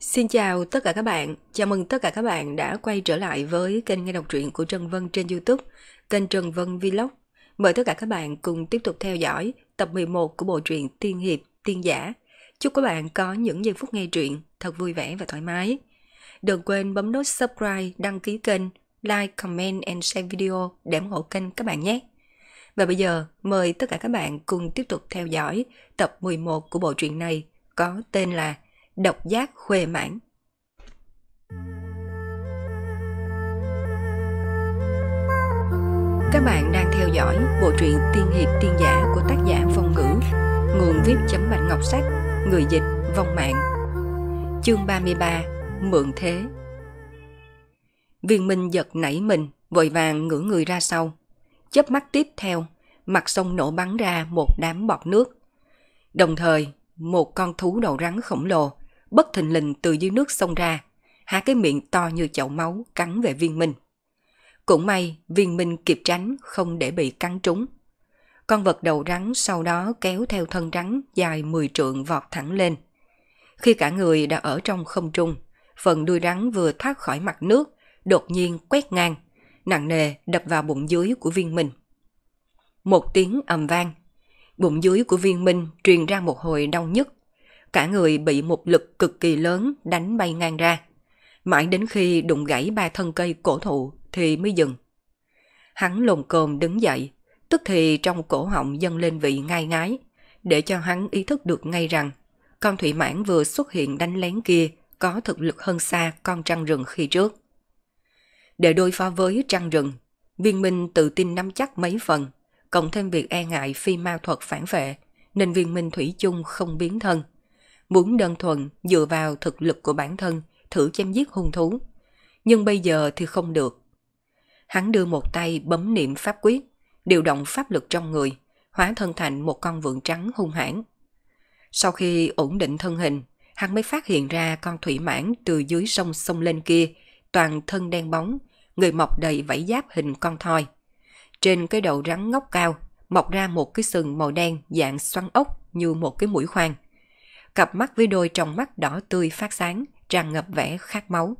Xin chào tất cả các bạn, chào mừng tất cả các bạn đã quay trở lại với kênh nghe đọc truyện của Trần Vân trên Youtube, kênh Trần Vân Vlog. Mời tất cả các bạn cùng tiếp tục theo dõi tập 11 của bộ truyện Tiên Hiệp, Tiên Giả. Chúc các bạn có những giây phút nghe truyện thật vui vẻ và thoải mái. Đừng quên bấm nút subscribe, đăng ký kênh, like, comment and share video để ủng hộ kênh các bạn nhé. Và bây giờ, mời tất cả các bạn cùng tiếp tục theo dõi tập 11 của bộ truyện này có tên là độc giác khuê mãn. Các bạn đang theo dõi bộ truyện Tiên Hiệp Tiên Giả của tác giả Phong Ngữ, nguồn viết chấm mạnh ngọc sách, người dịch, vong mạng. Chương 33, Mượn Thế Viên Minh giật nảy mình, vội vàng ngửa người ra sau. Chớp mắt tiếp theo, mặt sông nổ bắn ra một đám bọt nước. Đồng thời, một con thú đầu rắn khổng lồ bất thình lình từ dưới nước xông ra, há cái miệng to như chậu máu cắn về viên minh. Cũng may viên minh kịp tránh không để bị cắn trúng. Con vật đầu rắn sau đó kéo theo thân rắn dài 10 trượng vọt thẳng lên. Khi cả người đã ở trong không trung, phần đuôi rắn vừa thoát khỏi mặt nước, đột nhiên quét ngang, nặng nề đập vào bụng dưới của viên minh. Một tiếng ầm vang, bụng dưới của viên minh truyền ra một hồi đau nhức cả người bị một lực cực kỳ lớn đánh bay ngang ra. Mãi đến khi đụng gãy ba thân cây cổ thụ thì mới dừng. Hắn lồn cồm đứng dậy, tức thì trong cổ họng dâng lên vị ngai ngái, để cho hắn ý thức được ngay rằng con thủy mãn vừa xuất hiện đánh lén kia có thực lực hơn xa con trăng rừng khi trước. Để đối phó với trăng rừng, viên minh tự tin nắm chắc mấy phần, cộng thêm việc e ngại phi ma thuật phản vệ, nên viên minh thủy chung không biến thân muốn đơn thuần dựa vào thực lực của bản thân thử chém giết hung thú. Nhưng bây giờ thì không được. Hắn đưa một tay bấm niệm pháp quyết, điều động pháp lực trong người, hóa thân thành một con vượn trắng hung hãn. Sau khi ổn định thân hình, hắn mới phát hiện ra con thủy mãn từ dưới sông sông lên kia, toàn thân đen bóng, người mọc đầy vảy giáp hình con thoi. Trên cái đầu rắn ngóc cao, mọc ra một cái sừng màu đen dạng xoắn ốc như một cái mũi khoan cặp mắt với đôi trong mắt đỏ tươi phát sáng, tràn ngập vẻ khát máu.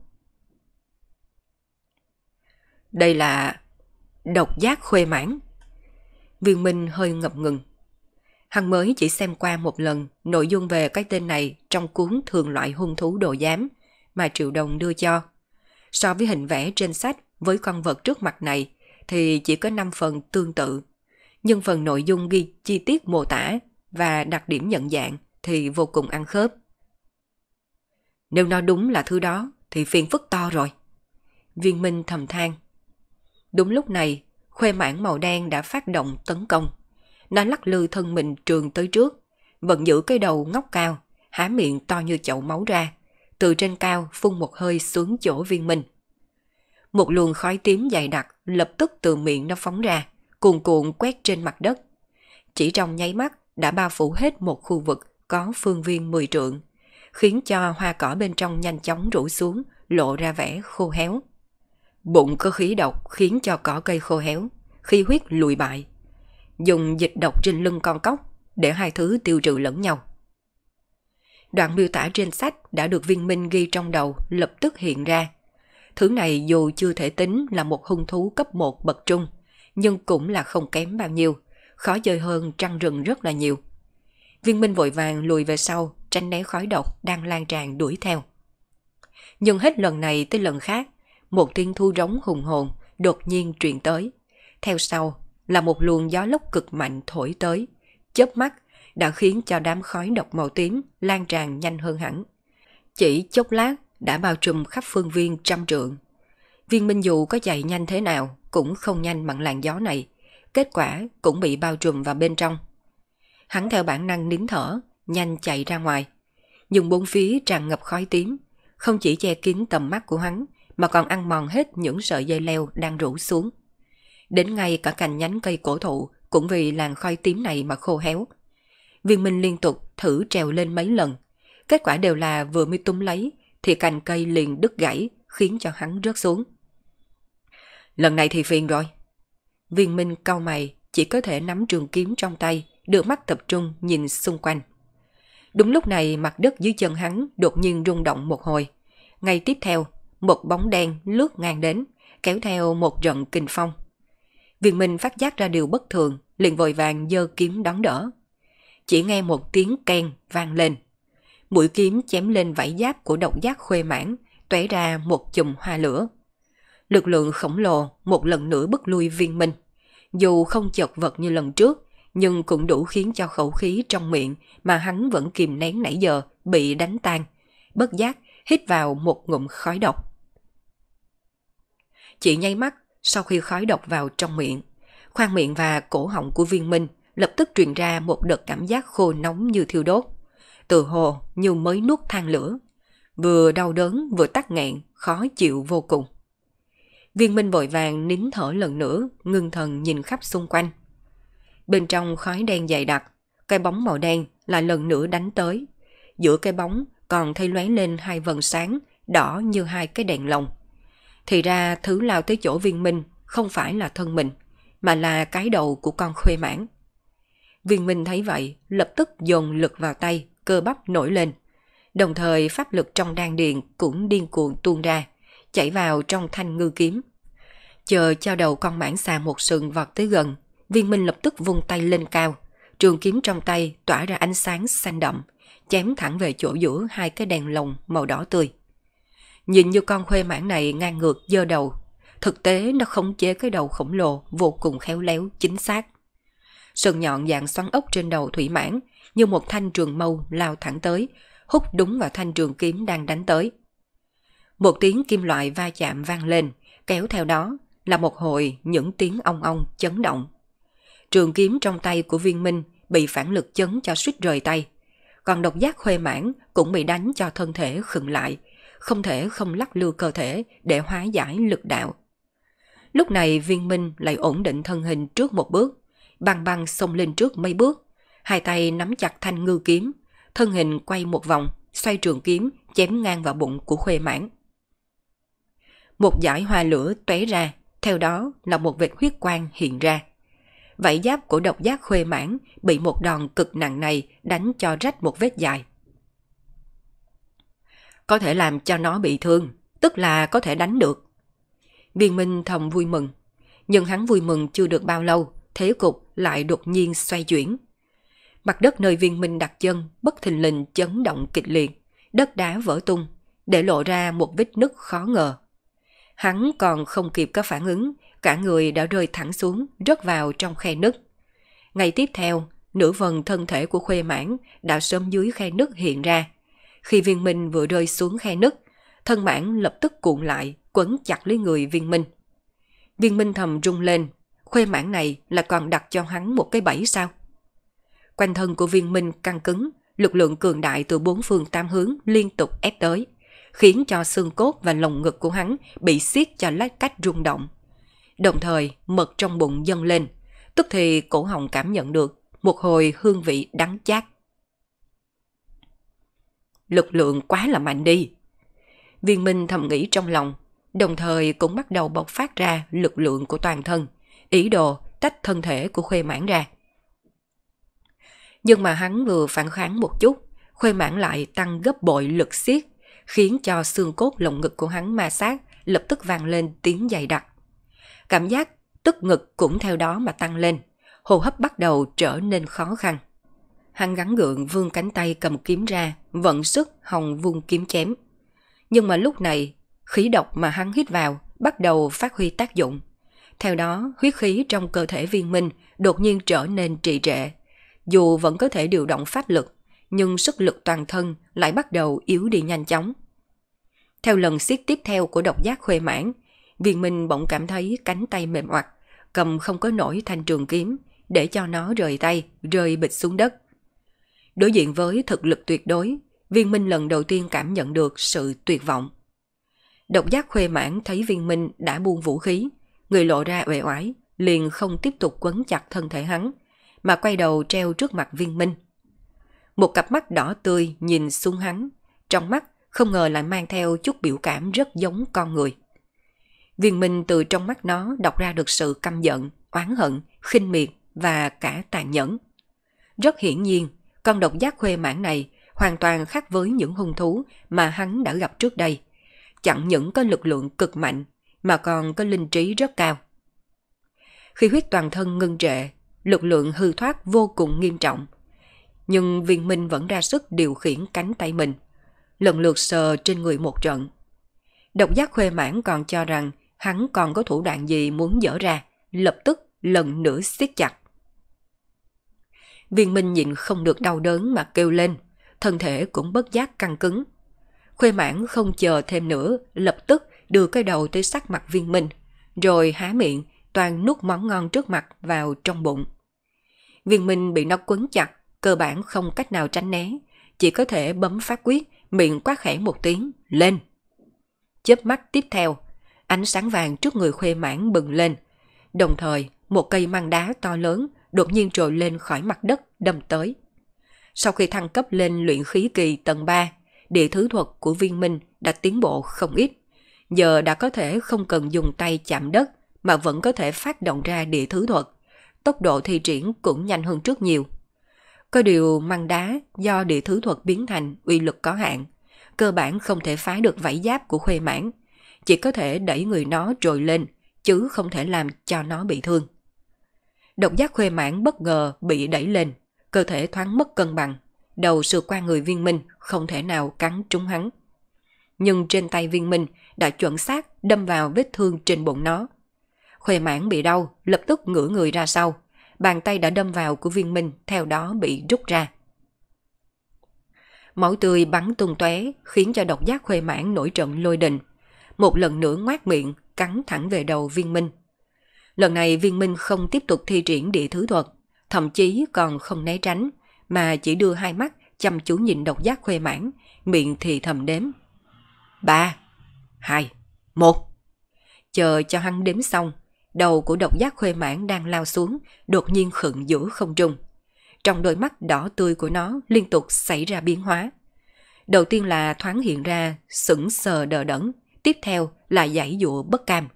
Đây là độc giác khuê mãn. Viên Minh hơi ngập ngừng. hằng mới chỉ xem qua một lần nội dung về cái tên này trong cuốn thường loại hung thú đồ giám mà Triệu Đồng đưa cho. So với hình vẽ trên sách với con vật trước mặt này thì chỉ có 5 phần tương tự. Nhưng phần nội dung ghi chi tiết mô tả và đặc điểm nhận dạng thì vô cùng ăn khớp. Nếu nó đúng là thứ đó thì phiền phức to rồi. Viên Minh thầm than. Đúng lúc này, khoe mãn màu đen đã phát động tấn công. Nó lắc lư thân mình trường tới trước, vẫn giữ cái đầu ngóc cao, há miệng to như chậu máu ra, từ trên cao phun một hơi xuống chỗ viên minh. Một luồng khói tím dày đặc lập tức từ miệng nó phóng ra, cuồn cuộn quét trên mặt đất. Chỉ trong nháy mắt đã bao phủ hết một khu vực có phương viên mười trượng, khiến cho hoa cỏ bên trong nhanh chóng rủ xuống, lộ ra vẻ khô héo. Bụng có khí độc khiến cho cỏ cây khô héo, khí huyết lùi bại. Dùng dịch độc trên lưng con cóc để hai thứ tiêu trừ lẫn nhau. Đoạn miêu tả trên sách đã được viên minh ghi trong đầu lập tức hiện ra. Thứ này dù chưa thể tính là một hung thú cấp 1 bậc trung, nhưng cũng là không kém bao nhiêu, khó chơi hơn trăng rừng rất là nhiều. Viên Minh vội vàng lùi về sau, tránh né khói độc đang lan tràn đuổi theo. Nhưng hết lần này tới lần khác, một tiếng thu rống hùng hồn đột nhiên truyền tới. Theo sau là một luồng gió lốc cực mạnh thổi tới, chớp mắt đã khiến cho đám khói độc màu tím lan tràn nhanh hơn hẳn. Chỉ chốc lát đã bao trùm khắp phương viên trăm trượng. Viên Minh dù có chạy nhanh thế nào cũng không nhanh bằng làn gió này, kết quả cũng bị bao trùm vào bên trong – Hắn theo bản năng nín thở, nhanh chạy ra ngoài. Dùng bốn phía tràn ngập khói tím, không chỉ che kín tầm mắt của hắn mà còn ăn mòn hết những sợi dây leo đang rủ xuống. Đến ngay cả cành nhánh cây cổ thụ cũng vì làn khói tím này mà khô héo. Viên Minh liên tục thử trèo lên mấy lần, kết quả đều là vừa mới túm lấy thì cành cây liền đứt gãy khiến cho hắn rớt xuống. Lần này thì phiền rồi. Viên Minh cau mày chỉ có thể nắm trường kiếm trong tay, đưa mắt tập trung nhìn xung quanh. Đúng lúc này mặt đất dưới chân hắn đột nhiên rung động một hồi. Ngay tiếp theo, một bóng đen lướt ngang đến, kéo theo một trận kinh phong. Viện Minh phát giác ra điều bất thường, liền vội vàng giơ kiếm đón đỡ. Chỉ nghe một tiếng ken vang lên. Mũi kiếm chém lên vảy giáp của độc giác khuê mãn, tóe ra một chùm hoa lửa. Lực lượng khổng lồ một lần nữa bức lui viên minh. Dù không chật vật như lần trước, nhưng cũng đủ khiến cho khẩu khí trong miệng mà hắn vẫn kìm nén nãy giờ bị đánh tan. Bất giác, hít vào một ngụm khói độc. Chị nháy mắt sau khi khói độc vào trong miệng. Khoang miệng và cổ họng của viên minh lập tức truyền ra một đợt cảm giác khô nóng như thiêu đốt. Từ hồ như mới nuốt than lửa. Vừa đau đớn vừa tắc nghẹn, khó chịu vô cùng. Viên minh vội vàng nín thở lần nữa, ngưng thần nhìn khắp xung quanh. Bên trong khói đen dày đặc, cái bóng màu đen lại lần nữa đánh tới. Giữa cái bóng còn thấy lóe lên hai vần sáng đỏ như hai cái đèn lồng. Thì ra thứ lao tới chỗ viên minh không phải là thân mình, mà là cái đầu của con khuê mãn. Viên minh thấy vậy, lập tức dồn lực vào tay, cơ bắp nổi lên. Đồng thời pháp lực trong đan điền cũng điên cuồng tuôn ra, chảy vào trong thanh ngư kiếm. Chờ cho đầu con mãn xà một sừng vọt tới gần, Viên Minh lập tức vung tay lên cao, trường kiếm trong tay tỏa ra ánh sáng xanh đậm, chém thẳng về chỗ giữa hai cái đèn lồng màu đỏ tươi. Nhìn như con khuê mãn này ngang ngược dơ đầu, thực tế nó khống chế cái đầu khổng lồ vô cùng khéo léo chính xác. Sừng nhọn dạng xoắn ốc trên đầu thủy mãn như một thanh trường mâu lao thẳng tới, hút đúng vào thanh trường kiếm đang đánh tới. Một tiếng kim loại va chạm vang lên, kéo theo đó là một hồi những tiếng ong ong chấn động. Trường kiếm trong tay của viên minh bị phản lực chấn cho suýt rời tay. Còn độc giác khuê mãn cũng bị đánh cho thân thể khựng lại, không thể không lắc lư cơ thể để hóa giải lực đạo. Lúc này viên minh lại ổn định thân hình trước một bước, băng băng xông lên trước mấy bước, hai tay nắm chặt thanh ngư kiếm, thân hình quay một vòng, xoay trường kiếm, chém ngang vào bụng của khuê mãn. Một giải hoa lửa tóe ra, theo đó là một vệt huyết quang hiện ra vảy giáp của độc giác khuê mãn bị một đòn cực nặng này đánh cho rách một vết dài. Có thể làm cho nó bị thương, tức là có thể đánh được. Viên Minh thầm vui mừng, nhưng hắn vui mừng chưa được bao lâu, thế cục lại đột nhiên xoay chuyển. Mặt đất nơi viên minh đặt chân bất thình lình chấn động kịch liệt, đất đá vỡ tung, để lộ ra một vết nứt khó ngờ. Hắn còn không kịp có phản ứng cả người đã rơi thẳng xuống, rớt vào trong khe nứt. Ngày tiếp theo, nửa vần thân thể của khuê mãn đã sớm dưới khe nứt hiện ra. Khi viên minh vừa rơi xuống khe nứt, thân mãn lập tức cuộn lại, quấn chặt lấy người viên minh. Viên minh thầm rung lên, khuê mãn này là còn đặt cho hắn một cái bẫy sao? Quanh thân của viên minh căng cứng, lực lượng cường đại từ bốn phương tam hướng liên tục ép tới, khiến cho xương cốt và lồng ngực của hắn bị siết cho lách cách rung động. Đồng thời, mật trong bụng dâng lên. Tức thì cổ họng cảm nhận được một hồi hương vị đắng chát. Lực lượng quá là mạnh đi. Viên Minh thầm nghĩ trong lòng, đồng thời cũng bắt đầu bộc phát ra lực lượng của toàn thân, ý đồ tách thân thể của khuê mãn ra. Nhưng mà hắn vừa phản kháng một chút, khuê mãn lại tăng gấp bội lực siết, khiến cho xương cốt lồng ngực của hắn ma sát, lập tức vang lên tiếng dày đặc. Cảm giác tức ngực cũng theo đó mà tăng lên, hô hấp bắt đầu trở nên khó khăn. Hắn gắn gượng vươn cánh tay cầm kiếm ra, vận sức hòng vung kiếm chém. Nhưng mà lúc này, khí độc mà hắn hít vào bắt đầu phát huy tác dụng. Theo đó, huyết khí trong cơ thể viên minh đột nhiên trở nên trì trệ. Dù vẫn có thể điều động pháp lực, nhưng sức lực toàn thân lại bắt đầu yếu đi nhanh chóng. Theo lần siết tiếp theo của độc giác khuê mãn, Viên Minh bỗng cảm thấy cánh tay mềm oặt, cầm không có nổi thanh trường kiếm, để cho nó rời tay, rơi bịch xuống đất. Đối diện với thực lực tuyệt đối, Viên Minh lần đầu tiên cảm nhận được sự tuyệt vọng. Độc giác khuê mãn thấy Viên Minh đã buông vũ khí, người lộ ra uể oải, liền không tiếp tục quấn chặt thân thể hắn, mà quay đầu treo trước mặt Viên Minh. Một cặp mắt đỏ tươi nhìn xuống hắn, trong mắt không ngờ lại mang theo chút biểu cảm rất giống con người. Viên Minh từ trong mắt nó đọc ra được sự căm giận, oán hận, khinh miệt và cả tàn nhẫn. Rất hiển nhiên, con độc giác khuê mãn này hoàn toàn khác với những hung thú mà hắn đã gặp trước đây. Chẳng những có lực lượng cực mạnh mà còn có linh trí rất cao. Khi huyết toàn thân ngưng trệ, lực lượng hư thoát vô cùng nghiêm trọng. Nhưng viên minh vẫn ra sức điều khiển cánh tay mình, lần lượt sờ trên người một trận. Độc giác khuê mãn còn cho rằng hắn còn có thủ đoạn gì muốn dở ra, lập tức lần nữa siết chặt. Viên Minh nhịn không được đau đớn mà kêu lên, thân thể cũng bất giác căng cứng. Khuê mãn không chờ thêm nữa, lập tức đưa cái đầu tới sắc mặt Viên Minh, rồi há miệng, toàn nuốt món ngon trước mặt vào trong bụng. Viên Minh bị nó quấn chặt, cơ bản không cách nào tránh né, chỉ có thể bấm phát quyết, miệng quát khẽ một tiếng, lên. Chớp mắt tiếp theo, Ánh sáng vàng trước người khuê mãn bừng lên. Đồng thời, một cây măng đá to lớn đột nhiên trồi lên khỏi mặt đất đâm tới. Sau khi thăng cấp lên luyện khí kỳ tầng 3, địa thứ thuật của viên minh đã tiến bộ không ít. Giờ đã có thể không cần dùng tay chạm đất mà vẫn có thể phát động ra địa thứ thuật. Tốc độ thi triển cũng nhanh hơn trước nhiều. Có điều măng đá do địa thứ thuật biến thành uy lực có hạn, cơ bản không thể phá được vảy giáp của khuê mãn chỉ có thể đẩy người nó trồi lên, chứ không thể làm cho nó bị thương. Độc giác khuê mãn bất ngờ bị đẩy lên, cơ thể thoáng mất cân bằng, đầu sượt qua người viên minh không thể nào cắn trúng hắn. Nhưng trên tay viên minh đã chuẩn xác đâm vào vết thương trên bụng nó. Khuê mãn bị đau, lập tức ngửa người ra sau, bàn tay đã đâm vào của viên minh theo đó bị rút ra. Máu tươi bắn tung tóe khiến cho độc giác khuê mãn nổi trận lôi đình, một lần nữa ngoát miệng, cắn thẳng về đầu viên minh. Lần này viên minh không tiếp tục thi triển địa thứ thuật, thậm chí còn không né tránh, mà chỉ đưa hai mắt chăm chú nhìn độc giác khuê mãn, miệng thì thầm đếm. Ba, hai, một. Chờ cho hắn đếm xong, đầu của độc giác khuê mãn đang lao xuống, đột nhiên khựng giữa không trung. Trong đôi mắt đỏ tươi của nó liên tục xảy ra biến hóa. Đầu tiên là thoáng hiện ra sững sờ đờ đẫn, tiếp theo là giải dụa bất cam.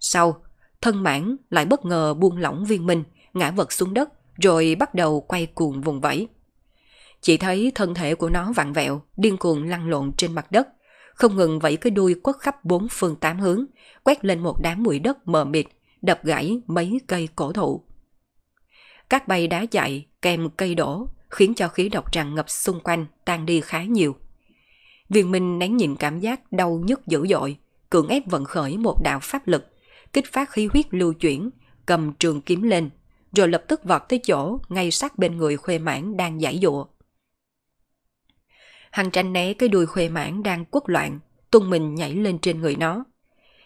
Sau, thân mãn lại bất ngờ buông lỏng viên minh, ngã vật xuống đất, rồi bắt đầu quay cuồng vùng vẫy. Chỉ thấy thân thể của nó vặn vẹo, điên cuồng lăn lộn trên mặt đất, không ngừng vẫy cái đuôi quất khắp bốn phương tám hướng, quét lên một đám bụi đất mờ mịt, đập gãy mấy cây cổ thụ. Các bay đá chạy kèm cây đổ khiến cho khí độc tràn ngập xung quanh tan đi khá nhiều. Viên Minh nén nhịn cảm giác đau nhức dữ dội, cưỡng ép vận khởi một đạo pháp lực, kích phát khí huyết lưu chuyển, cầm trường kiếm lên, rồi lập tức vọt tới chỗ ngay sát bên người khuê mãn đang giải dụa. Hằng tránh né cái đuôi khuê mãn đang quất loạn, tung mình nhảy lên trên người nó.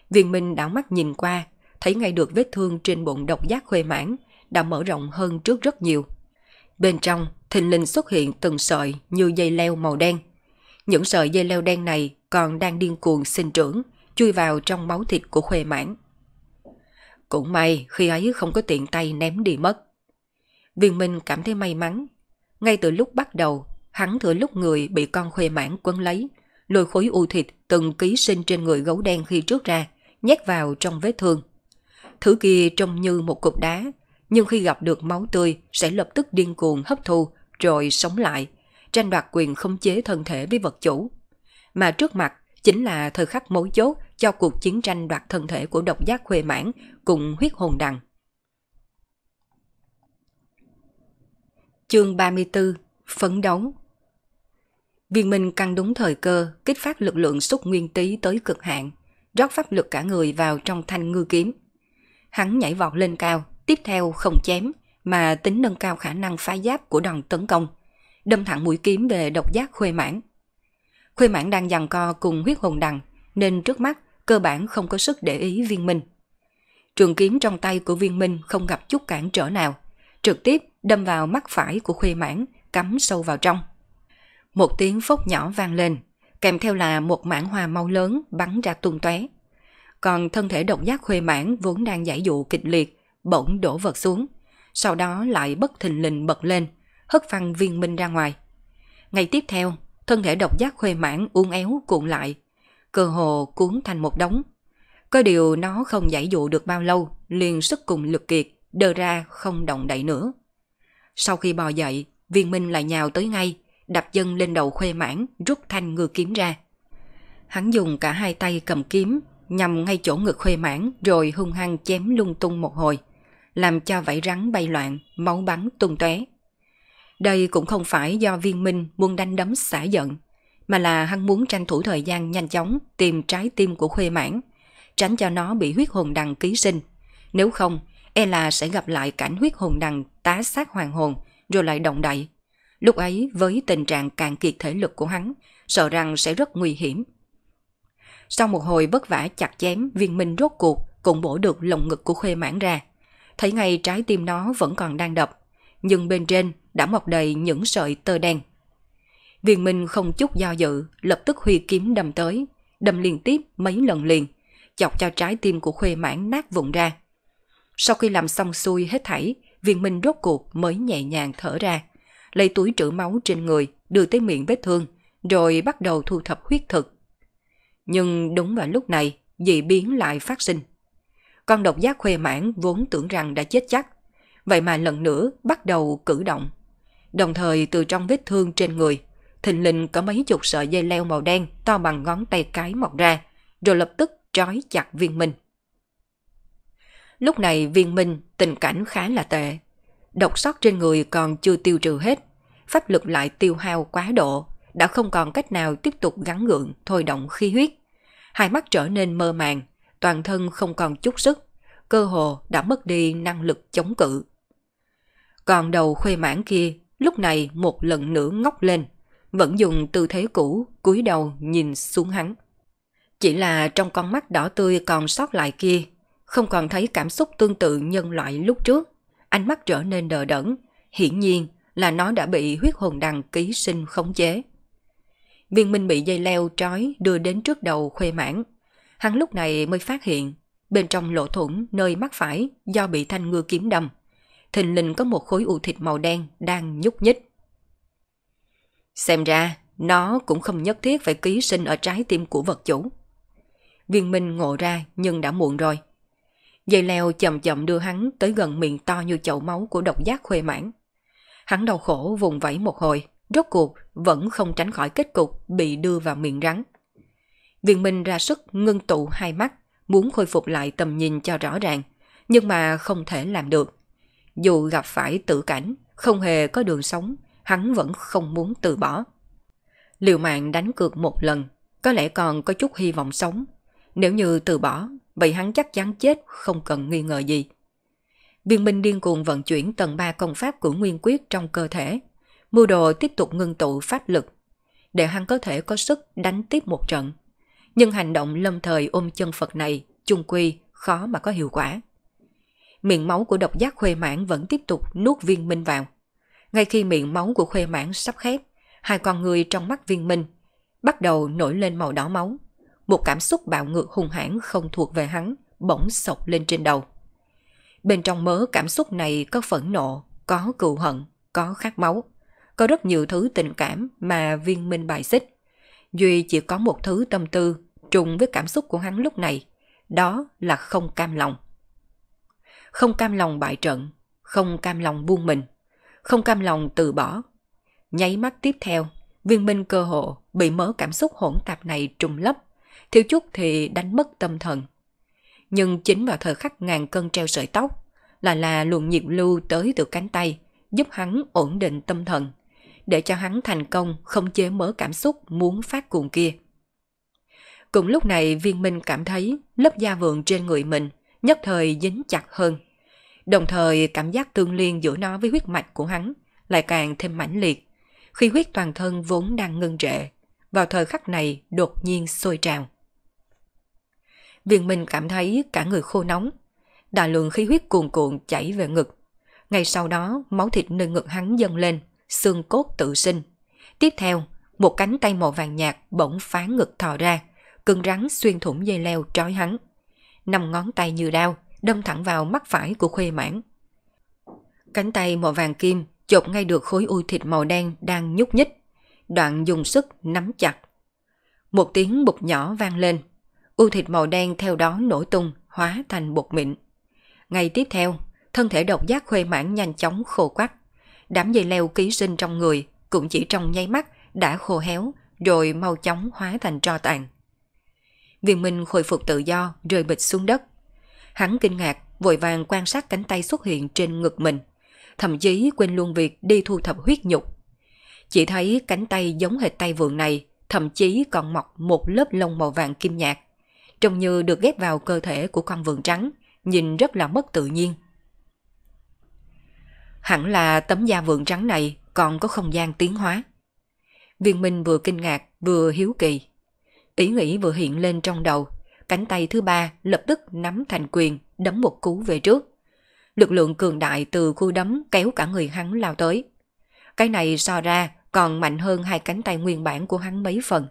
Viên Minh đảo mắt nhìn qua, thấy ngay được vết thương trên bụng độc giác khuê mãn đã mở rộng hơn trước rất nhiều. Bên trong, thình lình xuất hiện từng sợi như dây leo màu đen, những sợi dây leo đen này còn đang điên cuồng sinh trưởng, chui vào trong máu thịt của Khuê Mãn. Cũng may khi ấy không có tiện tay ném đi mất. Viên Minh cảm thấy may mắn. Ngay từ lúc bắt đầu, hắn thừa lúc người bị con Khuê Mãn quấn lấy, lôi khối u thịt từng ký sinh trên người gấu đen khi trước ra, nhét vào trong vết thương. Thứ kia trông như một cục đá, nhưng khi gặp được máu tươi sẽ lập tức điên cuồng hấp thu rồi sống lại – tranh đoạt quyền khống chế thân thể với vật chủ. Mà trước mặt chính là thời khắc mấu chốt cho cuộc chiến tranh đoạt thân thể của độc giác khuê mãn cùng huyết hồn đằng. Chương 34 Phấn đấu Viên Minh căng đúng thời cơ, kích phát lực lượng xúc nguyên tí tới cực hạn, rót pháp lực cả người vào trong thanh ngư kiếm. Hắn nhảy vọt lên cao, tiếp theo không chém, mà tính nâng cao khả năng phá giáp của đòn tấn công đâm thẳng mũi kiếm về độc giác Khuê Mãn. Khuê Mãn đang giằng co cùng huyết hồn đằng, nên trước mắt cơ bản không có sức để ý viên minh. Trường kiếm trong tay của viên minh không gặp chút cản trở nào, trực tiếp đâm vào mắt phải của Khuê Mãn, cắm sâu vào trong. Một tiếng phốc nhỏ vang lên, kèm theo là một mảng hoa mau lớn bắn ra tung tóe. Còn thân thể độc giác Khuê Mãn vốn đang giải dụ kịch liệt, bỗng đổ vật xuống, sau đó lại bất thình lình bật lên – hất văng viên minh ra ngoài. Ngày tiếp theo, thân thể độc giác khuê mãn uốn éo cuộn lại, cơ hồ cuốn thành một đống. Có điều nó không giải dụ được bao lâu, liền sức cùng lực kiệt, đờ ra không động đậy nữa. Sau khi bò dậy, viên minh lại nhào tới ngay, đập chân lên đầu khuê mãn, rút thanh ngư kiếm ra. Hắn dùng cả hai tay cầm kiếm, nhằm ngay chỗ ngực khuê mãn rồi hung hăng chém lung tung một hồi, làm cho vảy rắn bay loạn, máu bắn tung tóe. Đây cũng không phải do viên minh muốn đánh đấm xả giận, mà là hắn muốn tranh thủ thời gian nhanh chóng tìm trái tim của khuê mãn, tránh cho nó bị huyết hồn đằng ký sinh. Nếu không, e là sẽ gặp lại cảnh huyết hồn đằng tá sát hoàng hồn rồi lại động đậy. Lúc ấy với tình trạng cạn kiệt thể lực của hắn, sợ rằng sẽ rất nguy hiểm. Sau một hồi vất vả chặt chém, viên minh rốt cuộc cũng bổ được lồng ngực của khuê mãn ra. Thấy ngay trái tim nó vẫn còn đang đập, nhưng bên trên đã mọc đầy những sợi tơ đen. Viên Minh không chút do dự, lập tức huy kiếm đâm tới, đâm liên tiếp mấy lần liền, chọc cho trái tim của khuê mãn nát vụn ra. Sau khi làm xong xuôi hết thảy, viên minh rốt cuộc mới nhẹ nhàng thở ra, lấy túi trữ máu trên người đưa tới miệng vết thương, rồi bắt đầu thu thập huyết thực. Nhưng đúng vào lúc này, dị biến lại phát sinh. Con độc giác khuê mãn vốn tưởng rằng đã chết chắc, vậy mà lần nữa bắt đầu cử động. Đồng thời từ trong vết thương trên người, thình lình có mấy chục sợi dây leo màu đen to bằng ngón tay cái mọc ra, rồi lập tức trói chặt viên minh. Lúc này viên minh tình cảnh khá là tệ. Độc sót trên người còn chưa tiêu trừ hết, pháp lực lại tiêu hao quá độ, đã không còn cách nào tiếp tục gắn gượng, thôi động khí huyết. Hai mắt trở nên mơ màng, toàn thân không còn chút sức, cơ hồ đã mất đi năng lực chống cự. Còn đầu khuê mãn kia lúc này một lần nữa ngóc lên, vẫn dùng tư thế cũ, cúi đầu nhìn xuống hắn. Chỉ là trong con mắt đỏ tươi còn sót lại kia, không còn thấy cảm xúc tương tự nhân loại lúc trước. Ánh mắt trở nên đờ đẫn, hiển nhiên là nó đã bị huyết hồn đằng ký sinh khống chế. Viên Minh bị dây leo trói đưa đến trước đầu khuê mãn. Hắn lúc này mới phát hiện, bên trong lỗ thủng nơi mắt phải do bị thanh ngư kiếm đâm, thình lình có một khối u thịt màu đen đang nhúc nhích. Xem ra, nó cũng không nhất thiết phải ký sinh ở trái tim của vật chủ. Viên Minh ngộ ra nhưng đã muộn rồi. Dây leo chậm chậm đưa hắn tới gần miệng to như chậu máu của độc giác khuê mãn. Hắn đau khổ vùng vẫy một hồi, rốt cuộc vẫn không tránh khỏi kết cục bị đưa vào miệng rắn. Viên Minh ra sức ngưng tụ hai mắt, muốn khôi phục lại tầm nhìn cho rõ ràng, nhưng mà không thể làm được. Dù gặp phải tự cảnh, không hề có đường sống, hắn vẫn không muốn từ bỏ. Liều mạng đánh cược một lần, có lẽ còn có chút hy vọng sống. Nếu như từ bỏ, vậy hắn chắc chắn chết, không cần nghi ngờ gì. Viên minh điên cuồng vận chuyển tầng 3 công pháp của nguyên quyết trong cơ thể. Mưu đồ tiếp tục ngưng tụ pháp lực, để hắn có thể có sức đánh tiếp một trận. Nhưng hành động lâm thời ôm chân Phật này, chung quy, khó mà có hiệu quả miệng máu của độc giác khuê mãn vẫn tiếp tục nuốt viên minh vào. Ngay khi miệng máu của khuê mãn sắp khép, hai con người trong mắt viên minh bắt đầu nổi lên màu đỏ máu. Một cảm xúc bạo ngược hung hãn không thuộc về hắn bỗng sộc lên trên đầu. Bên trong mớ cảm xúc này có phẫn nộ, có cựu hận, có khát máu, có rất nhiều thứ tình cảm mà viên minh bài xích. Duy chỉ có một thứ tâm tư trùng với cảm xúc của hắn lúc này, đó là không cam lòng không cam lòng bại trận, không cam lòng buông mình, không cam lòng từ bỏ. Nháy mắt tiếp theo, viên minh cơ hộ bị mớ cảm xúc hỗn tạp này trùng lấp, thiếu chút thì đánh mất tâm thần. Nhưng chính vào thời khắc ngàn cân treo sợi tóc, là là luồng nhiệt lưu tới từ cánh tay, giúp hắn ổn định tâm thần, để cho hắn thành công không chế mớ cảm xúc muốn phát cuồng kia. Cùng lúc này viên minh cảm thấy lớp da vườn trên người mình nhất thời dính chặt hơn. Đồng thời cảm giác tương liên giữa nó với huyết mạch của hắn lại càng thêm mãnh liệt. Khi huyết toàn thân vốn đang ngưng trệ, vào thời khắc này đột nhiên sôi trào. Viên mình cảm thấy cả người khô nóng, đà lượng khí huyết cuồn cuộn chảy về ngực. Ngay sau đó, máu thịt nơi ngực hắn dâng lên, xương cốt tự sinh. Tiếp theo, một cánh tay màu vàng nhạt bỗng phá ngực thò ra, cưng rắn xuyên thủng dây leo trói hắn năm ngón tay như đao, đâm thẳng vào mắt phải của khuê mãn. Cánh tay màu vàng kim chộp ngay được khối u thịt màu đen đang nhúc nhích, đoạn dùng sức nắm chặt. Một tiếng bục nhỏ vang lên, u thịt màu đen theo đó nổi tung, hóa thành bột mịn. Ngày tiếp theo, thân thể độc giác khuê mãn nhanh chóng khô quắt. Đám dây leo ký sinh trong người cũng chỉ trong nháy mắt đã khô héo rồi mau chóng hóa thành tro tàn. Viên Minh khôi phục tự do, rơi bịch xuống đất. Hắn kinh ngạc, vội vàng quan sát cánh tay xuất hiện trên ngực mình. Thậm chí quên luôn việc đi thu thập huyết nhục. Chỉ thấy cánh tay giống hệt tay vượng này, thậm chí còn mọc một lớp lông màu vàng kim nhạt. Trông như được ghép vào cơ thể của con vượng trắng, nhìn rất là mất tự nhiên. Hẳn là tấm da vượng trắng này còn có không gian tiến hóa. Viên Minh vừa kinh ngạc vừa hiếu kỳ. Ý nghĩ vừa hiện lên trong đầu, cánh tay thứ ba lập tức nắm thành quyền, đấm một cú về trước. Lực lượng cường đại từ khu đấm kéo cả người hắn lao tới. Cái này so ra còn mạnh hơn hai cánh tay nguyên bản của hắn mấy phần.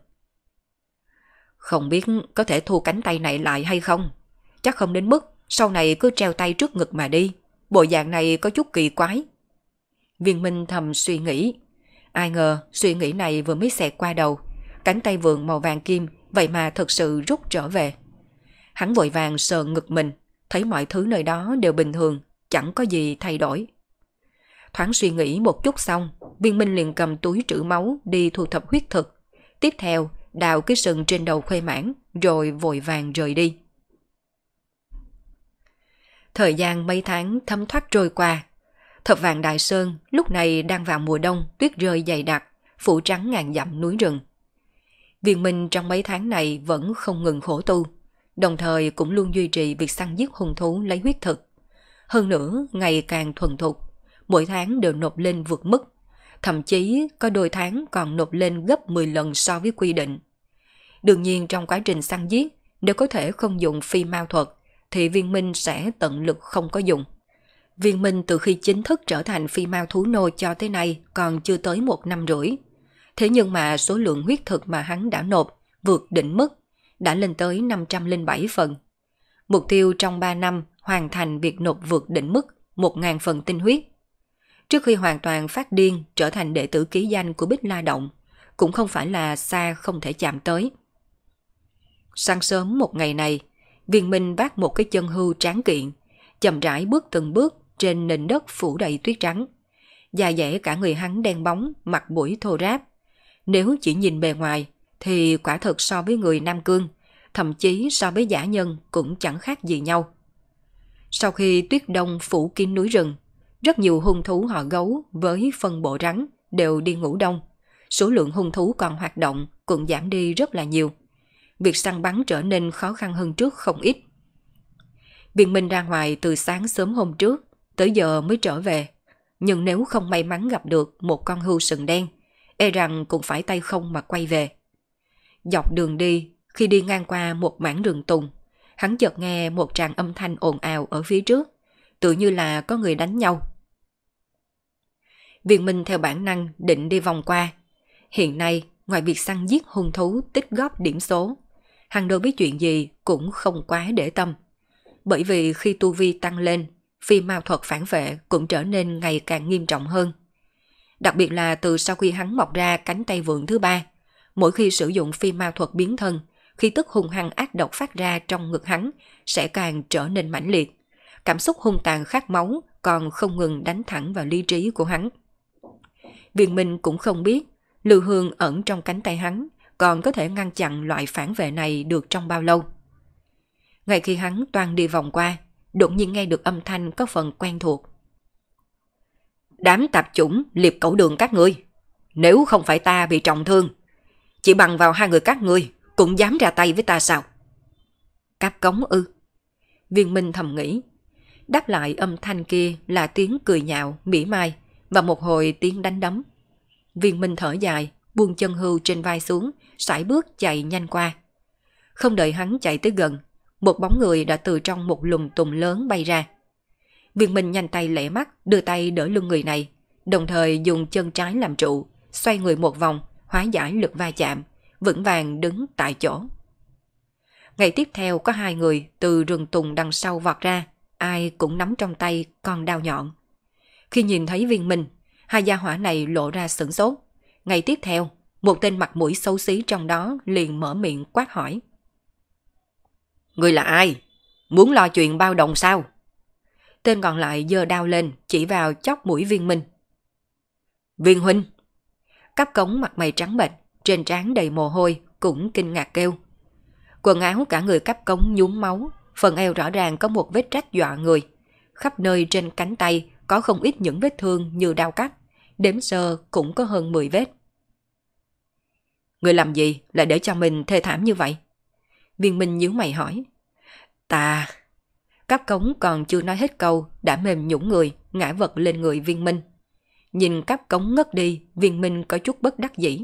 Không biết có thể thu cánh tay này lại hay không? Chắc không đến mức sau này cứ treo tay trước ngực mà đi. Bộ dạng này có chút kỳ quái. Viên Minh thầm suy nghĩ. Ai ngờ suy nghĩ này vừa mới xẹt qua đầu. Cánh tay vườn màu vàng kim vậy mà thật sự rút trở về. Hắn vội vàng sờ ngực mình, thấy mọi thứ nơi đó đều bình thường, chẳng có gì thay đổi. Thoáng suy nghĩ một chút xong, viên minh liền cầm túi trữ máu đi thu thập huyết thực. Tiếp theo, đào cái sừng trên đầu khuê mãn, rồi vội vàng rời đi. Thời gian mấy tháng thấm thoát trôi qua. Thập vạn Đại Sơn lúc này đang vào mùa đông, tuyết rơi dày đặc, phủ trắng ngàn dặm núi rừng. Viên Minh trong mấy tháng này vẫn không ngừng khổ tu, đồng thời cũng luôn duy trì việc săn giết hung thú lấy huyết thực. Hơn nữa, ngày càng thuần thục, mỗi tháng đều nộp lên vượt mức, thậm chí có đôi tháng còn nộp lên gấp 10 lần so với quy định. Đương nhiên trong quá trình săn giết, nếu có thể không dùng phi mao thuật, thì viên minh sẽ tận lực không có dùng. Viên minh từ khi chính thức trở thành phi mao thú nô cho tới nay còn chưa tới một năm rưỡi. Thế nhưng mà số lượng huyết thực mà hắn đã nộp vượt đỉnh mức, đã lên tới 507 phần. Mục tiêu trong 3 năm hoàn thành việc nộp vượt đỉnh mức 1.000 phần tinh huyết. Trước khi hoàn toàn phát điên trở thành đệ tử ký danh của Bích La Động, cũng không phải là xa không thể chạm tới. Sáng sớm một ngày này, viên minh bác một cái chân hưu tráng kiện, chậm rãi bước từng bước trên nền đất phủ đầy tuyết trắng. Già dẻ cả người hắn đen bóng, mặt mũi thô ráp, nếu chỉ nhìn bề ngoài thì quả thật so với người Nam Cương, thậm chí so với giả nhân cũng chẳng khác gì nhau. Sau khi tuyết đông phủ kín núi rừng, rất nhiều hung thú họ gấu với phân bộ rắn đều đi ngủ đông. Số lượng hung thú còn hoạt động cũng giảm đi rất là nhiều. Việc săn bắn trở nên khó khăn hơn trước không ít. Biên Minh ra ngoài từ sáng sớm hôm trước, tới giờ mới trở về. Nhưng nếu không may mắn gặp được một con hưu sừng đen, e rằng cũng phải tay không mà quay về. Dọc đường đi, khi đi ngang qua một mảng đường tùng, hắn chợt nghe một tràng âm thanh ồn ào ở phía trước, tự như là có người đánh nhau. Viên Minh theo bản năng định đi vòng qua. Hiện nay, ngoài việc săn giết hung thú tích góp điểm số, hắn đối với chuyện gì cũng không quá để tâm. Bởi vì khi tu vi tăng lên, phi ma thuật phản vệ cũng trở nên ngày càng nghiêm trọng hơn đặc biệt là từ sau khi hắn mọc ra cánh tay vượng thứ ba. Mỗi khi sử dụng phi ma thuật biến thân, khi tức hung hăng ác độc phát ra trong ngực hắn sẽ càng trở nên mãnh liệt. Cảm xúc hung tàn khát máu còn không ngừng đánh thẳng vào lý trí của hắn. Viên Minh cũng không biết, lưu hương ẩn trong cánh tay hắn còn có thể ngăn chặn loại phản vệ này được trong bao lâu. Ngay khi hắn toàn đi vòng qua, đột nhiên nghe được âm thanh có phần quen thuộc, đám tạp chủng liệp cẩu đường các ngươi. Nếu không phải ta bị trọng thương, chỉ bằng vào hai người các ngươi cũng dám ra tay với ta sao? Cáp cống ư. Viên Minh thầm nghĩ. Đáp lại âm thanh kia là tiếng cười nhạo, mỉa mai và một hồi tiếng đánh đấm. Viên Minh thở dài, buông chân hưu trên vai xuống, sải bước chạy nhanh qua. Không đợi hắn chạy tới gần, một bóng người đã từ trong một lùm tùng lớn bay ra. Viên Minh nhanh tay lẻ mắt, đưa tay đỡ lưng người này, đồng thời dùng chân trái làm trụ, xoay người một vòng, hóa giải lực va chạm, vững vàng đứng tại chỗ. Ngày tiếp theo có hai người từ rừng tùng đằng sau vọt ra, ai cũng nắm trong tay con đao nhọn. Khi nhìn thấy viên minh, hai gia hỏa này lộ ra sửng sốt. Ngày tiếp theo, một tên mặt mũi xấu xí trong đó liền mở miệng quát hỏi. Người là ai? Muốn lo chuyện bao đồng sao? Tên còn lại giơ đao lên, chỉ vào chóc mũi viên minh. Viên huynh! Cắp cống mặt mày trắng bệnh, trên trán đầy mồ hôi, cũng kinh ngạc kêu. Quần áo cả người cắp cống nhúm máu, phần eo rõ ràng có một vết rách dọa người. Khắp nơi trên cánh tay có không ít những vết thương như đau cắt, đếm sơ cũng có hơn 10 vết. Người làm gì lại để cho mình thê thảm như vậy? Viên Minh nhíu mày hỏi. Ta, Cáp cống còn chưa nói hết câu, đã mềm nhũng người, ngã vật lên người viên minh. Nhìn cáp cống ngất đi, viên minh có chút bất đắc dĩ.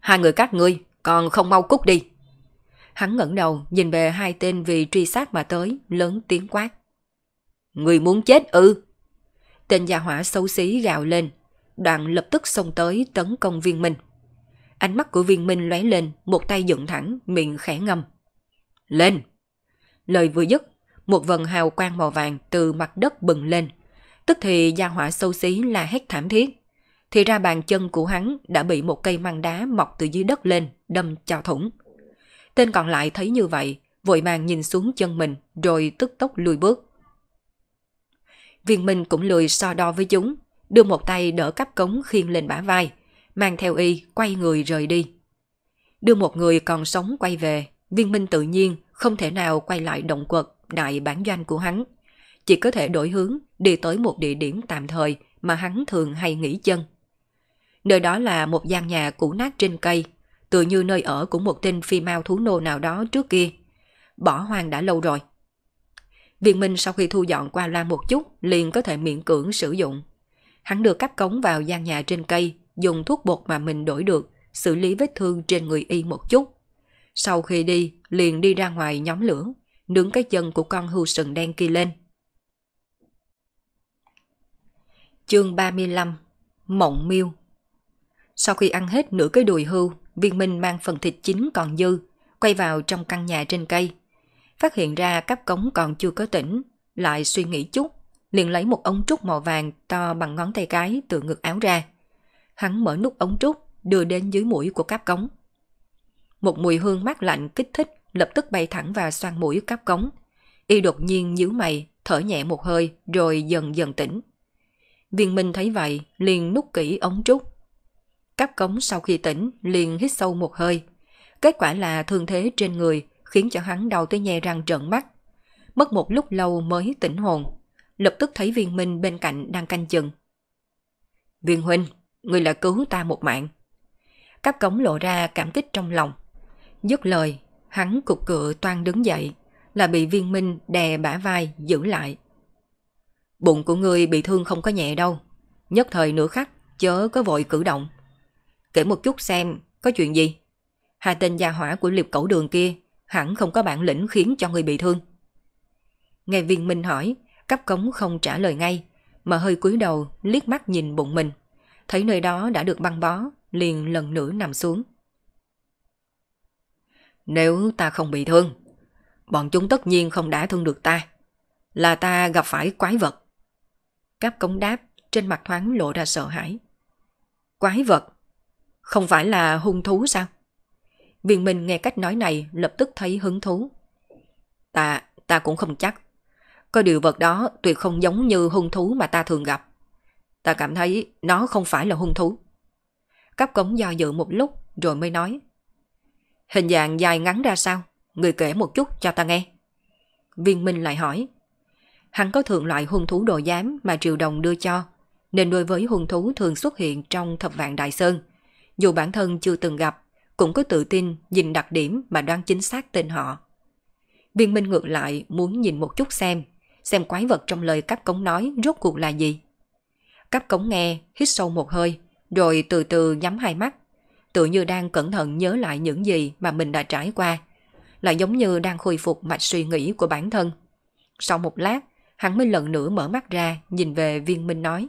Hai người các ngươi, còn không mau cút đi. Hắn ngẩng đầu, nhìn về hai tên vì truy sát mà tới, lớn tiếng quát. Người muốn chết ư? Tên gia hỏa xấu xí gào lên, đoạn lập tức xông tới tấn công viên minh. Ánh mắt của viên minh lóe lên, một tay dựng thẳng, miệng khẽ ngầm. Lên! Lời vừa dứt, một vần hào quang màu vàng từ mặt đất bừng lên. Tức thì gia hỏa sâu xí là hét thảm thiết. Thì ra bàn chân của hắn đã bị một cây măng đá mọc từ dưới đất lên, đâm chào thủng. Tên còn lại thấy như vậy, vội vàng nhìn xuống chân mình rồi tức tốc lùi bước. Viên Minh cũng lười so đo với chúng, đưa một tay đỡ cắp cống khiên lên bả vai, mang theo y quay người rời đi. Đưa một người còn sống quay về, Viên Minh tự nhiên không thể nào quay lại động quật đại bản doanh của hắn. Chỉ có thể đổi hướng đi tới một địa điểm tạm thời mà hắn thường hay nghỉ chân. Nơi đó là một gian nhà cũ nát trên cây, tự như nơi ở của một tên phi mao thú nô nào đó trước kia. Bỏ hoang đã lâu rồi. Viện Minh sau khi thu dọn qua loa một chút liền có thể miễn cưỡng sử dụng. Hắn đưa cắp cống vào gian nhà trên cây, dùng thuốc bột mà mình đổi được, xử lý vết thương trên người y một chút. Sau khi đi, liền đi ra ngoài nhóm lửa, nướng cái chân của con hưu sừng đen kia lên. Chương 35 Mộng miêu Sau khi ăn hết nửa cái đùi hưu, viên minh mang phần thịt chính còn dư, quay vào trong căn nhà trên cây. Phát hiện ra cáp cống còn chưa có tỉnh, lại suy nghĩ chút, liền lấy một ống trúc màu vàng to bằng ngón tay cái từ ngực áo ra. Hắn mở nút ống trúc, đưa đến dưới mũi của cáp cống. Một mùi hương mát lạnh kích thích lập tức bay thẳng và xoan mũi cắp cống. Y đột nhiên nhíu mày, thở nhẹ một hơi rồi dần dần tỉnh. Viên Minh thấy vậy, liền nút kỹ ống trúc. Cắp cống sau khi tỉnh, liền hít sâu một hơi. Kết quả là thương thế trên người khiến cho hắn đau tới nhè răng trợn mắt. Mất một lúc lâu mới tỉnh hồn. Lập tức thấy viên minh bên cạnh đang canh chừng. Viên huynh, người là cứu ta một mạng. Cáp cống lộ ra cảm kích trong lòng. Dứt lời, Hắn cục cựa toan đứng dậy, là bị viên minh đè bả vai giữ lại. Bụng của ngươi bị thương không có nhẹ đâu, nhất thời nửa khắc chớ có vội cử động. Kể một chút xem có chuyện gì. Hai tên gia hỏa của liệp cẩu đường kia hẳn không có bản lĩnh khiến cho người bị thương. Nghe viên minh hỏi, cấp cống không trả lời ngay, mà hơi cúi đầu liếc mắt nhìn bụng mình. Thấy nơi đó đã được băng bó, liền lần nữa nằm xuống. Nếu ta không bị thương, bọn chúng tất nhiên không đã thương được ta. Là ta gặp phải quái vật. Cáp cống đáp, trên mặt thoáng lộ ra sợ hãi. Quái vật? Không phải là hung thú sao? Viên Minh nghe cách nói này lập tức thấy hứng thú. Ta, ta cũng không chắc. Có điều vật đó tuyệt không giống như hung thú mà ta thường gặp. Ta cảm thấy nó không phải là hung thú. Cáp cống do dự một lúc rồi mới nói. Hình dạng dài ngắn ra sao? Người kể một chút cho ta nghe. Viên Minh lại hỏi. Hắn có thượng loại hung thú đồ giám mà Triều Đồng đưa cho, nên đối với hung thú thường xuất hiện trong thập vạn Đại Sơn. Dù bản thân chưa từng gặp, cũng có tự tin nhìn đặc điểm mà đoán chính xác tên họ. Viên Minh ngược lại muốn nhìn một chút xem, xem quái vật trong lời cắp cống nói rốt cuộc là gì. Cắp cống nghe, hít sâu một hơi, rồi từ từ nhắm hai mắt, tự như đang cẩn thận nhớ lại những gì mà mình đã trải qua, lại giống như đang khôi phục mạch suy nghĩ của bản thân. Sau một lát, hắn mới lần nữa mở mắt ra nhìn về viên minh nói.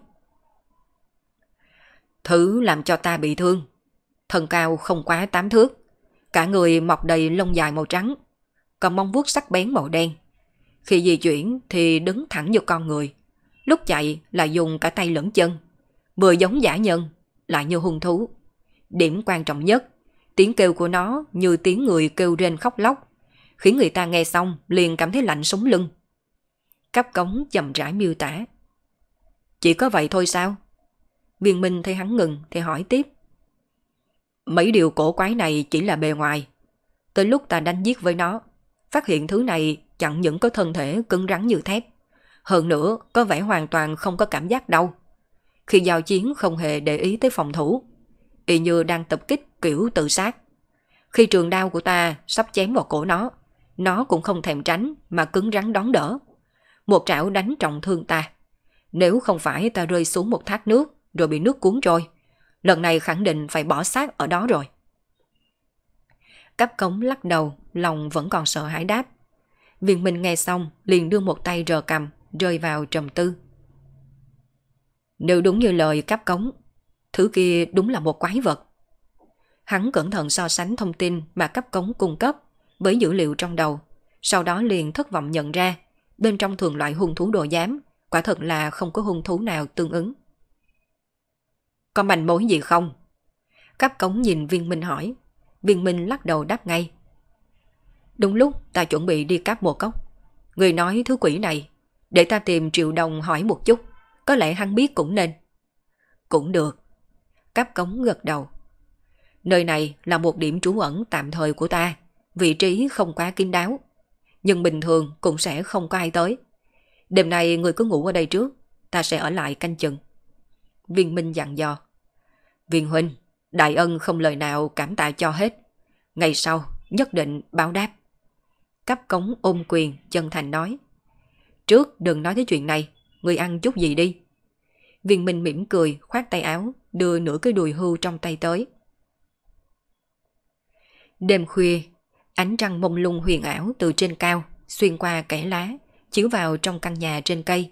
Thứ làm cho ta bị thương, thân cao không quá tám thước, cả người mọc đầy lông dài màu trắng, còn mong vuốt sắc bén màu đen. Khi di chuyển thì đứng thẳng như con người, lúc chạy là dùng cả tay lẫn chân, vừa giống giả nhân, lại như hung thú Điểm quan trọng nhất, tiếng kêu của nó như tiếng người kêu rên khóc lóc, khiến người ta nghe xong liền cảm thấy lạnh sống lưng. Cáp cống chậm rãi miêu tả. Chỉ có vậy thôi sao? Viên Minh thấy hắn ngừng thì hỏi tiếp. Mấy điều cổ quái này chỉ là bề ngoài. Tới lúc ta đánh giết với nó, phát hiện thứ này chẳng những có thân thể cứng rắn như thép. Hơn nữa, có vẻ hoàn toàn không có cảm giác đau. Khi giao chiến không hề để ý tới phòng thủ, y như đang tập kích kiểu tự sát. Khi trường đao của ta sắp chém vào cổ nó, nó cũng không thèm tránh mà cứng rắn đón đỡ. Một trảo đánh trọng thương ta. Nếu không phải ta rơi xuống một thác nước rồi bị nước cuốn trôi, lần này khẳng định phải bỏ xác ở đó rồi. Cắp cống lắc đầu, lòng vẫn còn sợ hãi đáp. Viện Minh nghe xong liền đưa một tay rờ cầm, rơi vào trầm tư. Nếu đúng như lời cắp cống, Thứ kia đúng là một quái vật. Hắn cẩn thận so sánh thông tin mà cấp cống cung cấp với dữ liệu trong đầu. Sau đó liền thất vọng nhận ra bên trong thường loại hung thú đồ giám quả thật là không có hung thú nào tương ứng. Có manh mối gì không? Cấp cống nhìn viên minh hỏi. Viên minh lắc đầu đáp ngay. Đúng lúc ta chuẩn bị đi cắp một cốc. Người nói thứ quỷ này, để ta tìm triệu đồng hỏi một chút. Có lẽ hắn biết cũng nên. Cũng được. Cáp cống gật đầu. Nơi này là một điểm trú ẩn tạm thời của ta, vị trí không quá kín đáo. Nhưng bình thường cũng sẽ không có ai tới. Đêm nay người cứ ngủ ở đây trước, ta sẽ ở lại canh chừng. Viên Minh dặn dò. Viên Huynh, đại ân không lời nào cảm tạ cho hết. Ngày sau, nhất định báo đáp. Cắp cống ôm quyền, chân thành nói. Trước đừng nói tới chuyện này, người ăn chút gì đi. Viên Minh mỉm cười, khoát tay áo, đưa nửa cái đùi hưu trong tay tới. Đêm khuya, ánh trăng mông lung huyền ảo từ trên cao, xuyên qua kẽ lá, chiếu vào trong căn nhà trên cây.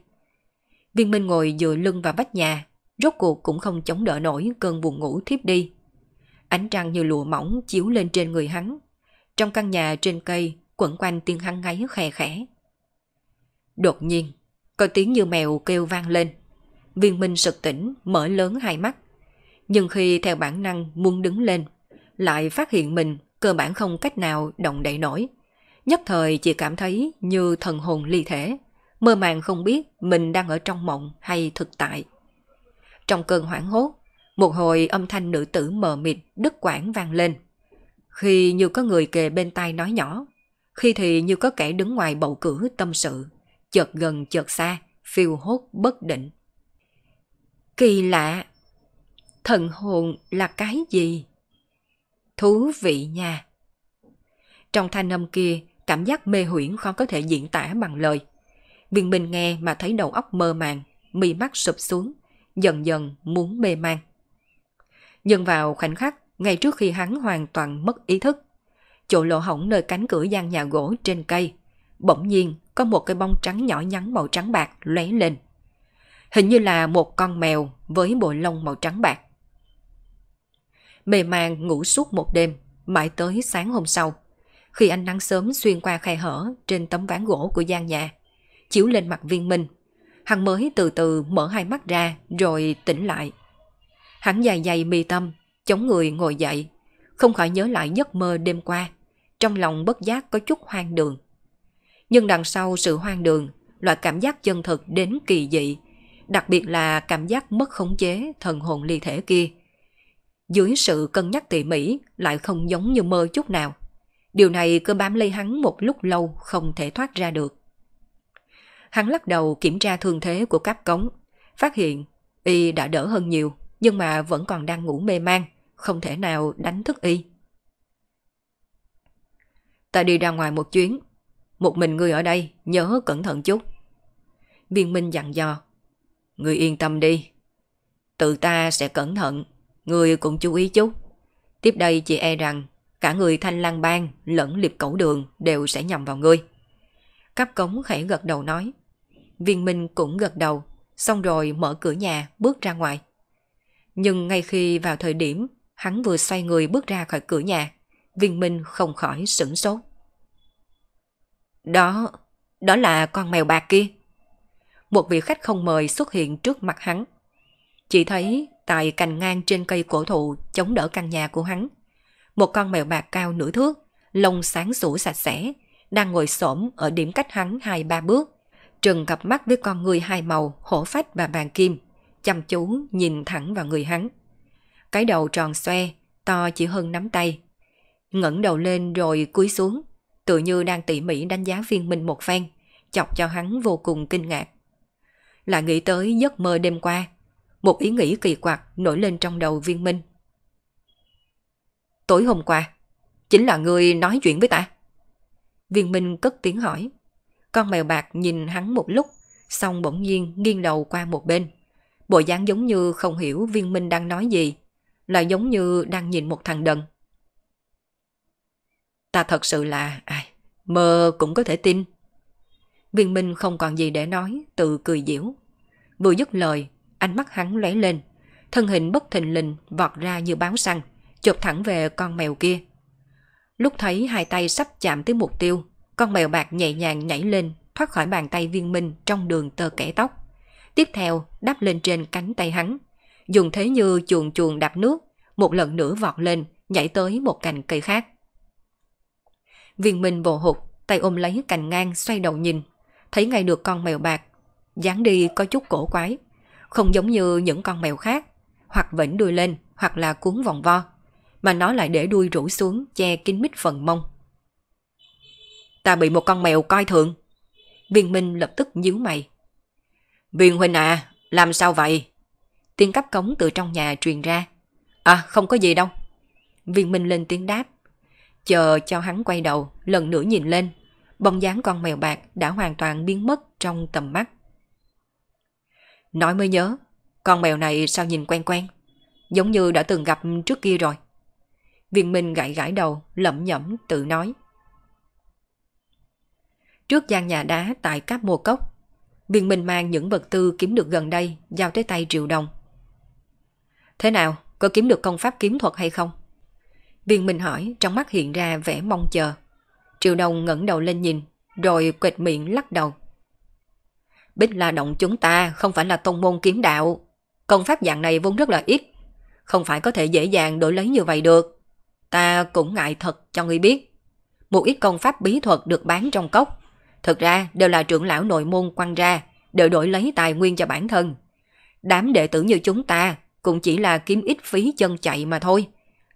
Viên Minh ngồi dựa lưng vào vách nhà, rốt cuộc cũng không chống đỡ nổi cơn buồn ngủ thiếp đi. Ánh trăng như lụa mỏng chiếu lên trên người hắn. Trong căn nhà trên cây, quẩn quanh tiếng hăng ngáy khè khẽ. Đột nhiên, có tiếng như mèo kêu vang lên. Viên Minh sực tỉnh, mở lớn hai mắt, nhưng khi theo bản năng muốn đứng lên, lại phát hiện mình cơ bản không cách nào động đậy nổi. Nhất thời chỉ cảm thấy như thần hồn ly thể, mơ màng không biết mình đang ở trong mộng hay thực tại. Trong cơn hoảng hốt, một hồi âm thanh nữ tử mờ mịt đứt quảng vang lên. Khi như có người kề bên tai nói nhỏ, khi thì như có kẻ đứng ngoài bầu cử tâm sự, chợt gần chợt xa, phiêu hốt bất định. Kỳ lạ, thần hồn là cái gì? Thú vị nha. Trong thanh âm kia, cảm giác mê huyễn không có thể diễn tả bằng lời. Viên Minh nghe mà thấy đầu óc mơ màng, mi mắt sụp xuống, dần dần muốn mê man. Nhưng vào khoảnh khắc, ngay trước khi hắn hoàn toàn mất ý thức, chỗ lỗ hổng nơi cánh cửa gian nhà gỗ trên cây, bỗng nhiên có một cái bông trắng nhỏ nhắn màu trắng bạc lóe lên. Hình như là một con mèo với bộ lông màu trắng bạc mê màng ngủ suốt một đêm, mãi tới sáng hôm sau. Khi ánh nắng sớm xuyên qua khe hở trên tấm ván gỗ của gian nhà, chiếu lên mặt viên minh, hắn mới từ từ mở hai mắt ra rồi tỉnh lại. Hắn dài dày mì tâm, chống người ngồi dậy, không khỏi nhớ lại giấc mơ đêm qua, trong lòng bất giác có chút hoang đường. Nhưng đằng sau sự hoang đường, loại cảm giác chân thực đến kỳ dị, đặc biệt là cảm giác mất khống chế thần hồn ly thể kia, dưới sự cân nhắc tỉ mỉ lại không giống như mơ chút nào. Điều này cứ bám lấy hắn một lúc lâu không thể thoát ra được. Hắn lắc đầu kiểm tra thương thế của cáp cống, phát hiện y đã đỡ hơn nhiều nhưng mà vẫn còn đang ngủ mê man, không thể nào đánh thức y. Ta đi ra ngoài một chuyến, một mình ngươi ở đây, nhớ cẩn thận chút. Viên Minh dặn dò, ngươi yên tâm đi, tự ta sẽ cẩn thận Người cũng chú ý chút. Tiếp đây chị e rằng cả người thanh lang bang lẫn liệp cẩu đường đều sẽ nhầm vào ngươi. Cáp cống khẽ gật đầu nói. Viên Minh cũng gật đầu, xong rồi mở cửa nhà bước ra ngoài. Nhưng ngay khi vào thời điểm hắn vừa xoay người bước ra khỏi cửa nhà, Viên Minh không khỏi sửng sốt. Đó, đó là con mèo bạc kia. Một vị khách không mời xuất hiện trước mặt hắn. Chỉ thấy tại cành ngang trên cây cổ thụ chống đỡ căn nhà của hắn. Một con mèo bạc cao nửa thước, lông sáng sủa sạch sẽ, đang ngồi xổm ở điểm cách hắn hai ba bước, trừng cặp mắt với con người hai màu, hổ phách và bàn kim, chăm chú nhìn thẳng vào người hắn. Cái đầu tròn xoe, to chỉ hơn nắm tay. ngẩng đầu lên rồi cúi xuống, tự như đang tỉ mỉ đánh giá viên minh một phen, chọc cho hắn vô cùng kinh ngạc. Lại nghĩ tới giấc mơ đêm qua, một ý nghĩ kỳ quặc nổi lên trong đầu viên minh. Tối hôm qua, chính là người nói chuyện với ta. Viên minh cất tiếng hỏi. Con mèo bạc nhìn hắn một lúc, xong bỗng nhiên nghiêng đầu qua một bên. Bộ dáng giống như không hiểu viên minh đang nói gì, là giống như đang nhìn một thằng đần. Ta thật sự là... ai mơ cũng có thể tin. Viên Minh không còn gì để nói, tự cười diễu. Vừa dứt lời, ánh mắt hắn lóe lên, thân hình bất thình lình vọt ra như báo săn, chụp thẳng về con mèo kia. Lúc thấy hai tay sắp chạm tới mục tiêu, con mèo bạc nhẹ nhàng nhảy lên, thoát khỏi bàn tay viên minh trong đường tơ kẻ tóc. Tiếp theo, đáp lên trên cánh tay hắn, dùng thế như chuồn chuồn đạp nước, một lần nữa vọt lên, nhảy tới một cành cây khác. Viên minh bồ hụt, tay ôm lấy cành ngang xoay đầu nhìn, thấy ngay được con mèo bạc, dáng đi có chút cổ quái không giống như những con mèo khác, hoặc vẫn đuôi lên hoặc là cuốn vòng vo, mà nó lại để đuôi rủ xuống che kín mít phần mông. Ta bị một con mèo coi thường. Viên Minh lập tức nhíu mày. Viên Huỳnh à, làm sao vậy? Tiếng cắp cống từ trong nhà truyền ra. À, không có gì đâu. Viên Minh lên tiếng đáp. Chờ cho hắn quay đầu, lần nữa nhìn lên. Bóng dáng con mèo bạc đã hoàn toàn biến mất trong tầm mắt. Nói mới nhớ, con mèo này sao nhìn quen quen, giống như đã từng gặp trước kia rồi. Viên Minh gãi gãi đầu, lẩm nhẩm tự nói. Trước gian nhà đá tại các mùa cốc, Viên Minh mang những vật tư kiếm được gần đây giao tới tay Triệu Đồng. Thế nào, có kiếm được công pháp kiếm thuật hay không? Viên Minh hỏi, trong mắt hiện ra vẻ mong chờ. Triệu Đồng ngẩng đầu lên nhìn, rồi quệt miệng lắc đầu. Bích La Động chúng ta không phải là tông môn kiếm đạo. Công pháp dạng này vốn rất là ít. Không phải có thể dễ dàng đổi lấy như vậy được. Ta cũng ngại thật cho ngươi biết. Một ít công pháp bí thuật được bán trong cốc. Thực ra đều là trưởng lão nội môn quăng ra, đều đổi lấy tài nguyên cho bản thân. Đám đệ tử như chúng ta cũng chỉ là kiếm ít phí chân chạy mà thôi.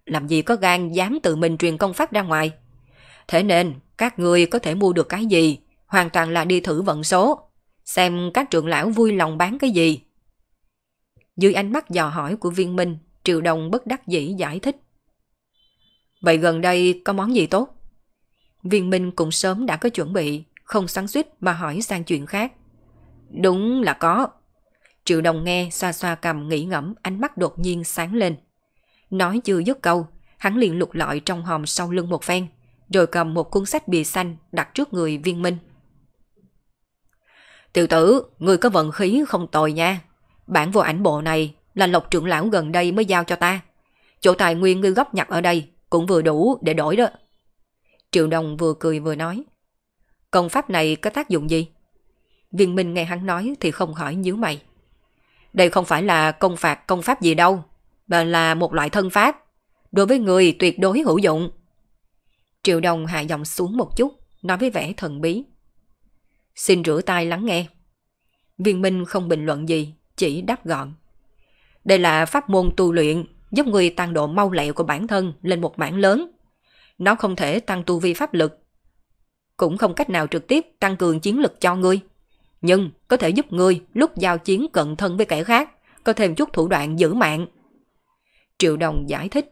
Làm gì có gan dám tự mình truyền công pháp ra ngoài. Thế nên, các người có thể mua được cái gì, hoàn toàn là đi thử vận số xem các trưởng lão vui lòng bán cái gì. Dưới ánh mắt dò hỏi của viên minh, Triệu Đồng bất đắc dĩ giải thích. Vậy gần đây có món gì tốt? Viên minh cũng sớm đã có chuẩn bị, không sáng suýt mà hỏi sang chuyện khác. Đúng là có. Triệu Đồng nghe xoa xoa cầm nghĩ ngẫm ánh mắt đột nhiên sáng lên. Nói chưa dứt câu, hắn liền lục lọi trong hòm sau lưng một phen, rồi cầm một cuốn sách bìa xanh đặt trước người viên minh. Tiểu tử, người có vận khí không tồi nha. Bản vô ảnh bộ này là lộc trưởng lão gần đây mới giao cho ta. Chỗ tài nguyên ngươi góp nhặt ở đây cũng vừa đủ để đổi đó. Triệu Đồng vừa cười vừa nói. Công pháp này có tác dụng gì? Viên Minh nghe hắn nói thì không khỏi nhíu mày. Đây không phải là công phạt công pháp gì đâu, mà là một loại thân pháp. Đối với người tuyệt đối hữu dụng. Triệu Đồng hạ giọng xuống một chút, nói với vẻ thần bí. Xin rửa tay lắng nghe. Viên Minh không bình luận gì, chỉ đáp gọn. Đây là pháp môn tu luyện giúp người tăng độ mau lẹ của bản thân lên một mảng lớn. Nó không thể tăng tu vi pháp lực. Cũng không cách nào trực tiếp tăng cường chiến lực cho ngươi. Nhưng có thể giúp ngươi lúc giao chiến cận thân với kẻ khác, có thêm chút thủ đoạn giữ mạng. Triệu Đồng giải thích.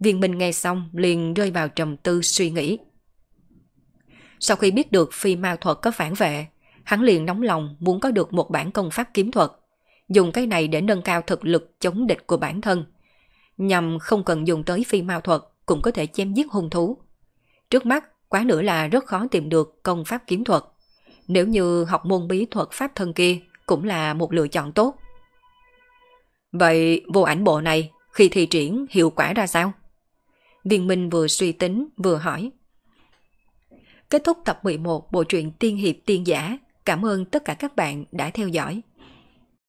Viên Minh nghe xong liền rơi vào trầm tư suy nghĩ. Sau khi biết được phi ma thuật có phản vệ, hắn liền nóng lòng muốn có được một bản công pháp kiếm thuật, dùng cái này để nâng cao thực lực chống địch của bản thân, nhằm không cần dùng tới phi ma thuật cũng có thể chém giết hung thú. Trước mắt, quá nữa là rất khó tìm được công pháp kiếm thuật. Nếu như học môn bí thuật pháp thân kia cũng là một lựa chọn tốt. Vậy vô ảnh bộ này khi thi triển hiệu quả ra sao? Viên Minh vừa suy tính vừa hỏi – Kết thúc tập 11 bộ truyện Tiên Hiệp Tiên Giả. Cảm ơn tất cả các bạn đã theo dõi.